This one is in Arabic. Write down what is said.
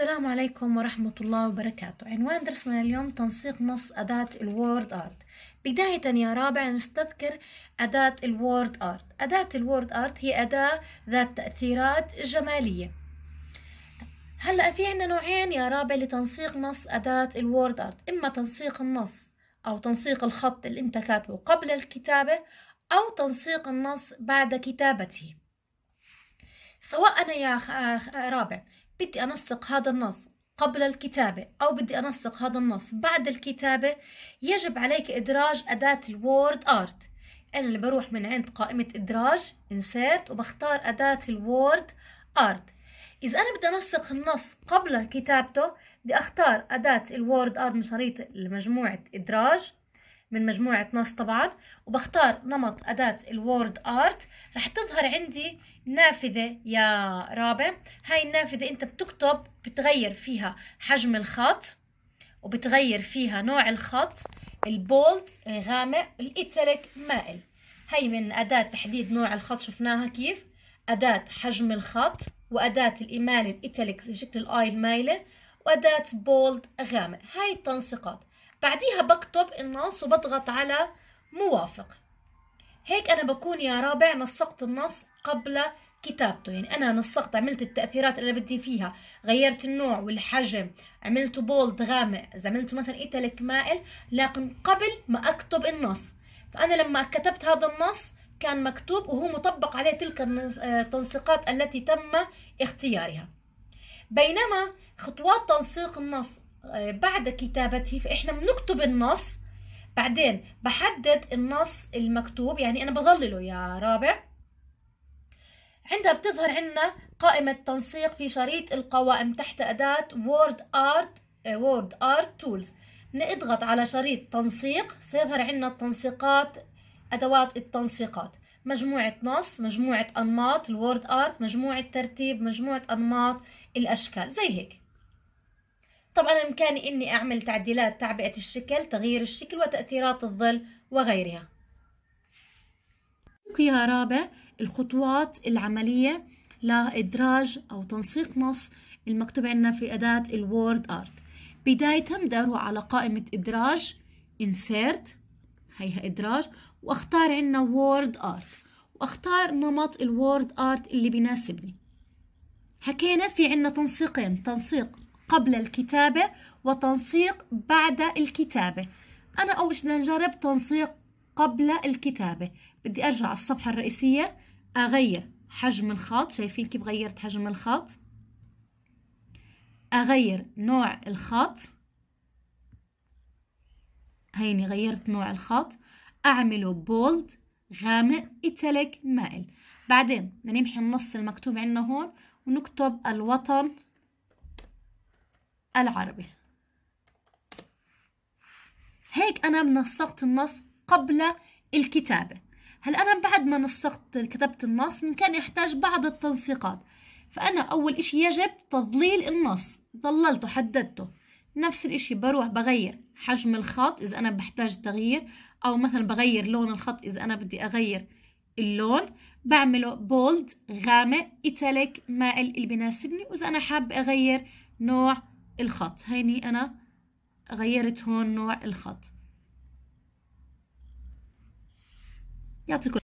السلام عليكم ورحمة الله وبركاته عنوان درسنا اليوم تنسيق نص أداة الوورد آرت بداية يا رابع نستذكر أداة الوورد آرت أداة الوورد آرت هي أداة ذات تأثيرات جمالية هلأ في عنا نوعين يا رابع لتنسيق نص أداة الوورد آرت إما تنسيق النص أو تنسيق الخط اللي أنت كاتبه قبل الكتابة أو تنسيق النص بعد كتابته سواء أنا يا آه آه رابع بدي أنسق هذا النص قبل الكتابة أو بدي أنسق هذا النص بعد الكتابة يجب عليك إدراج أداة الوورد آرت أنا اللي بروح من عند قائمة إدراج إنسيرت وبختار أداة الوورد آرت إذا أنا بدي أنسق النص قبل كتابته بدي أختار أداة الوورد آرت من شريط لمجموعة إدراج من مجموعة نص طبعا وبختار نمط أداة الوورد آرت رح تظهر عندي نافذة يا رابع هاي النافذة أنت بتكتب بتغير فيها حجم الخط وبتغير فيها نوع الخط البولد غامق الإيتاليك مائل هي من أداة تحديد نوع الخط شفناها كيف أداة حجم الخط وأداة الإيمال الإيتاليك شكل الآي المايلة وأداة بولد غامق هاي التنسيقات بعديها بكتب النص وبضغط على موافق هيك أنا بكون يا رابع نسقت النص قبل كتابته يعني أنا نسقت عملت التأثيرات اللي بدي فيها غيرت النوع والحجم عملته بولد غامق إذا عملته مثلا إيتاليك مائل لكن قبل ما أكتب النص فأنا لما كتبت هذا النص كان مكتوب وهو مطبق عليه تلك آه، التنسيقات التي تم اختيارها بينما خطوات تنسيق النص آه، بعد كتابته فإحنا بنكتب النص بعدين بحدد النص المكتوب يعني أنا بظلله يا رابع عندها بتظهر عندنا قائمة تنسيق في شريط القوائم تحت أداة وورد آرت وورد آرت تولز نضغط على شريط تنسيق سيظهر عندنا التنسيقات أدوات التنسيقات مجموعة نص مجموعة أنماط الوورد آرت مجموعة ترتيب مجموعة أنماط الأشكال زي هيك طبعا بإمكاني إني أعمل تعديلات تعبئة الشكل تغيير الشكل وتأثيرات الظل وغيرها يا رابع الخطوات العملية لإدراج أو تنسيق نص المكتوب عندنا في أداة الوورد آرت بداية بدي أروح على قائمة إدراج انسيرت هيها إدراج وأختار عندنا وورد آرت وأختار نمط الوورد آرت اللي بيناسبني حكينا في عندنا تنسيقين تنسيق قبل الكتابة وتنسيق بعد الكتابة أنا أول شيء نجرب تنسيق قبل الكتابة بدي أرجع على الصفحة الرئيسية أغير حجم الخط شايفين كيف غيرت حجم الخط أغير نوع الخط هيني غيرت نوع الخط أعمله بولد غامق إتلك مائل بعدين بدنا نمحي النص المكتوب عندنا هون ونكتب الوطن العربي هيك أنا نسقت النص قبل الكتابة هلا أنا بعد ما نسقت كتبت النص ممكن يحتاج بعض التنسيقات فأنا أول إشي يجب تضليل النص ضللته حددته نفس الإشي بروح بغير حجم الخط إذا أنا بحتاج تغيير أو مثلا بغير لون الخط إذا أنا بدي أغير اللون بعمله بولد غامق إيتاليك مائل اللي بناسبني وإذا أنا حابة أغير نوع الخط هيني أنا غيرت هون نوع الخط يعطيكم